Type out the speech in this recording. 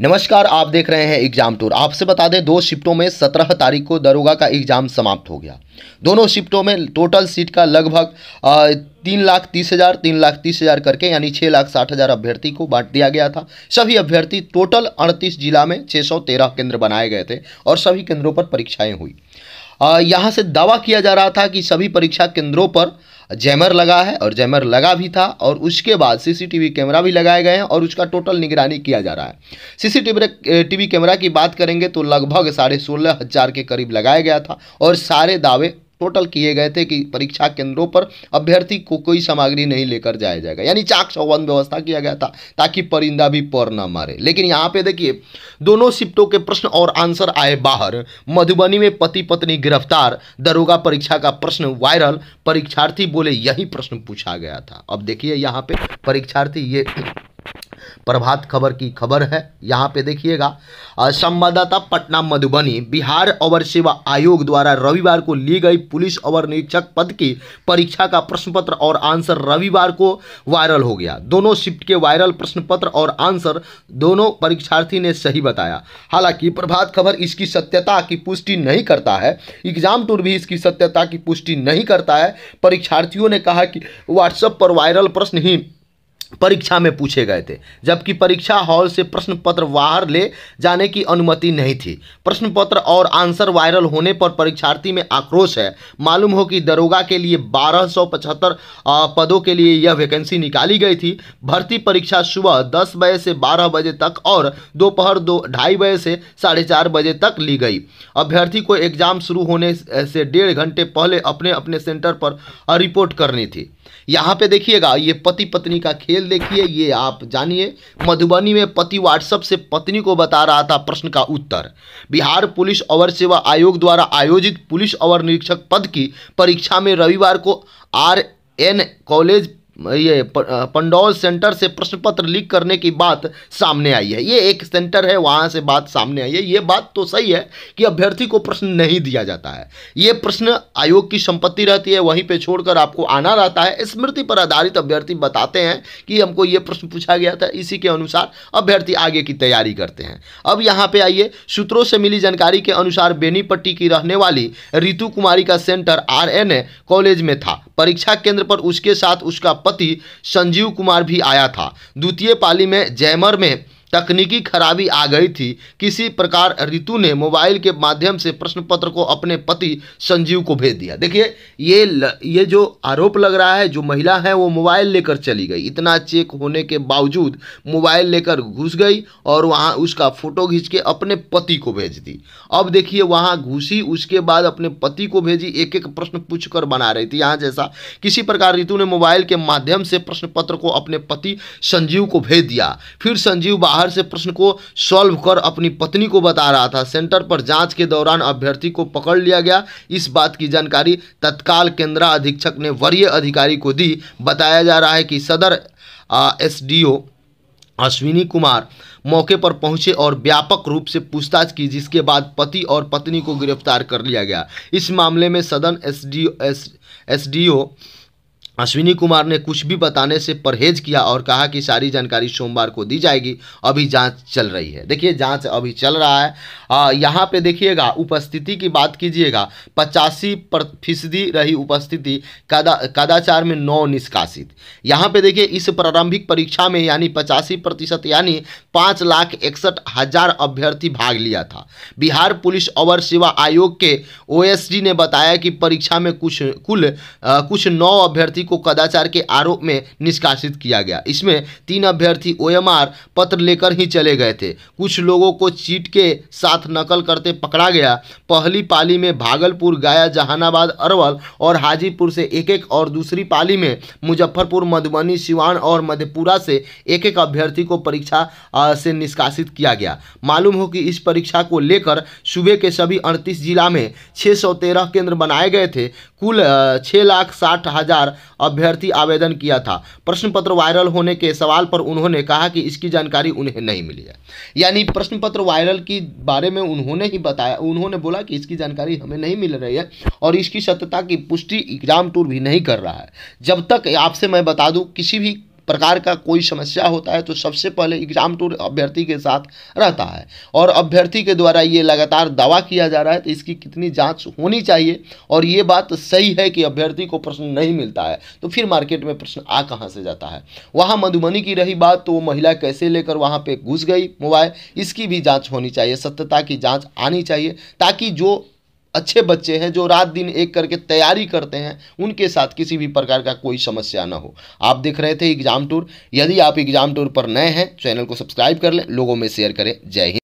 नमस्कार आप देख रहे हैं एग्जाम टूर आपसे बता दें दो शिफ्टों में सत्रह तारीख को दरोगा का एग्जाम समाप्त हो गया दोनों शिफ्टों में टोटल सीट का लगभग तीन लाख तीस हज़ार तीन लाख तीस हज़ार करके यानी छः लाख साठ हज़ार अभ्यर्थी को बांट दिया गया था सभी अभ्यर्थी टोटल अड़तीस जिला में छः सौ तेरह केंद्र बनाए गए थे और सभी केंद्रों पर परीक्षाएँ हुई यहाँ से दावा किया जा रहा था कि सभी परीक्षा केंद्रों पर जैमर लगा है और जैमर लगा भी था और उसके बाद सीसीटीवी कैमरा भी लगाए गए हैं और उसका टोटल निगरानी किया जा रहा है सीसीटीवी टीवी कैमरा की बात करेंगे तो लगभग साढ़े सोलह हज़ार के करीब लगाया गया था और सारे दावे टोटल किए गए थे कि परीक्षा केंद्रों पर अभ्यर्थी को कोई सामग्री नहीं लेकर जाया जाएगा यानी चाक चौवन व्यवस्था किया गया था ताकि परिंदा भी पर ना मारे लेकिन यहाँ पे देखिए दोनों शिफ्टों के प्रश्न और आंसर आए बाहर मधुबनी में पति पत्नी गिरफ्तार दरोगा परीक्षा का प्रश्न वायरल परीक्षार्थी बोले यही प्रश्न पूछा गया था अब देखिए यहाँ पे परीक्षार्थी ये प्रभात खबर की खबर है यहाँ पे देखिएगा संवाददाता पटना मधुबनी बिहार अवर सेवा आयोग द्वारा रविवार को ली गई पुलिस अवर निरीक्षक पद की परीक्षा का प्रश्न पत्र और आंसर रविवार को वायरल हो गया दोनों शिफ्ट के वायरल प्रश्न पत्र और आंसर दोनों परीक्षार्थी ने सही बताया हालांकि प्रभात खबर इसकी सत्यता की पुष्टि नहीं करता है एग्जाम टूर भी इसकी सत्यता की पुष्टि नहीं करता है परीक्षार्थियों ने कहा कि व्हाट्सएप पर वायरल प्रश्न ही परीक्षा में पूछे गए थे जबकि परीक्षा हॉल से प्रश्न पत्र बाहर ले जाने की अनुमति नहीं थी प्रश्न पत्र और आंसर वायरल होने पर परीक्षार्थी में आक्रोश है मालूम हो कि दरोगा के लिए 1275 पदों के लिए यह वैकेंसी निकाली गई थी भर्ती परीक्षा सुबह 10 बजे से 12 बजे तक और दोपहर दो ढाई बजे से साढ़े चार बजे तक ली गई अभ्यर्थी को एग्जाम शुरू होने से डेढ़ घंटे पहले अपने अपने सेंटर पर रिपोर्ट करनी थी यहाँ पे देखिएगा ये पति पत्नी का खेल डिटेल देखिए ये आप जानिए मधुबनी में पति व्हाट्सएप से पत्नी को बता रहा था प्रश्न का उत्तर बिहार पुलिस अवर सेवा आयोग द्वारा आयोजित पुलिस अवर निरीक्षक पद की परीक्षा में रविवार को आर एन कॉलेज ये पंडौल सेंटर से प्रश्न पत्र लीक करने की बात सामने आई है ये एक सेंटर है वहाँ से बात सामने आई है ये बात तो सही है कि अभ्यर्थी को प्रश्न नहीं दिया जाता है ये प्रश्न आयोग की संपत्ति रहती है वहीं पे छोड़कर आपको आना रहता है स्मृति पर आधारित अभ्यर्थी बताते हैं कि हमको ये प्रश्न पूछा गया था इसी के अनुसार अभ्यर्थी आगे की तैयारी करते हैं अब यहाँ पे आइए सूत्रों से मिली जानकारी के अनुसार बेनीपट्टी की रहने वाली रितु कुमारी का सेंटर आर कॉलेज में था परीक्षा केंद्र पर उसके साथ उसका पति संजीव कुमार भी आया था द्वितीय पाली में जैमर में तकनीकी खराबी आ गई थी किसी प्रकार ऋतु ने मोबाइल के माध्यम से प्रश्न पत्र को अपने पति संजीव को भेज दिया देखिए ये ल, ये जो आरोप लग रहा है जो महिला है वो मोबाइल लेकर चली गई इतना चेक होने के बावजूद मोबाइल लेकर घुस गई और वहाँ उसका फोटो खींच के अपने पति को भेज दी अब देखिए वहाँ घुसी उसके बाद अपने पति को भेजी एक एक प्रश्न पूछ कर बना रही थी यहाँ जैसा किसी प्रकार ऋतु ने मोबाइल के माध्यम से प्रश्न पत्र को अपने पति संजीव को भेज दिया फिर संजीव बाहर से प्रश्न को सॉल्व कर अपनी पत्नी को बता रहा था सेंटर पर जांच के दौरान अभ्यर्थी को पकड़ लिया गया इस बात की जानकारी तत्काल केंद्रा अधीक्षक ने वरीय अधिकारी को दी बताया जा रहा है कि सदर एसडीओ अश्विनी कुमार मौके पर पहुंचे और व्यापक रूप से पूछताछ की जिसके बाद पति और पत्नी को गिरफ्तार कर लिया गया इस मामले में सदन S D S S D O Ashwini Kumar ने कुछ भी बताने से परहेज किया और कहा कि सारी जानकारी सोमवार को दी जाएगी अभी जांच चल रही है देखिए जांच अभी चल रहा है यहाँ पे देखिएगा उपस्थिति की बात कीजिएगा पचासी फीसदी रही उपस्थिति कदा कदाचार में नौ निष्कासित यहाँ पे देखिए इस प्रारंभिक परीक्षा में यानी पचासी प्रतिशत यानी पाँच लाख इकसठ हजार अभ्यर्थी भाग लिया था बिहार पुलिस अवर सेवा आयोग के ओ ने बताया कि परीक्षा में कुछ कुल आ, कुछ नौ अभ्यर्थी को कदाचार के आरोप में निष्कासित किया गया इसमें तीन अभ्यर्थी ओएमआर पत्र लेकर ही चले गए थे कुछ लोगों को चीट के साथ नकल करते पकड़ा गया पहली पाली में भागलपुर गया जहानाबाद अरवल और हाजीपुर से एक एक और दूसरी पाली में मुजफ्फरपुर मधुबनी सिवान और मधेपुरा से एक एक अभ्यर्थी को परीक्षा से निष्कासित किया गया मालूम हो कि इस परीक्षा को लेकर सूबे के सभी अड़तीस जिला में छः केंद्र बनाए गए थे कुल छः लाख साठ हज़ार अभ्यर्थी आवेदन किया था प्रश्न पत्र वायरल होने के सवाल पर उन्होंने कहा कि इसकी जानकारी उन्हें नहीं मिली है यानी प्रश्न पत्र वायरल के बारे में उन्होंने ही बताया उन्होंने बोला कि इसकी जानकारी हमें नहीं मिल रही है और इसकी सत्यता की पुष्टि एग्जाम टूर भी नहीं कर रहा है जब तक आपसे मैं बता दूँ किसी भी प्रकार का कोई समस्या होता है तो सबसे पहले एग्जाम टूर तो अभ्यर्थी के साथ रहता है और अभ्यर्थी के द्वारा ये लगातार दावा किया जा रहा है तो इसकी कितनी जाँच होनी चाहिए और ये बात सही है कि अभ्यर्थी को प्रश्न नहीं मिलता है तो फिर मार्केट में प्रश्न आ कहाँ से जाता है वहाँ मधुबनी की रही बात तो वो महिला कैसे लेकर वहाँ पर घुस गई मोबाइल इसकी भी जाँच होनी चाहिए सत्यता की जाँच आनी चाहिए ताकि जो अच्छे बच्चे हैं जो रात दिन एक करके तैयारी करते हैं उनके साथ किसी भी प्रकार का कोई समस्या ना हो आप देख रहे थे एग्जाम टूर यदि आप एग्जाम टूर पर नए हैं चैनल को सब्सक्राइब कर लें लोगों में शेयर करें जय हिंद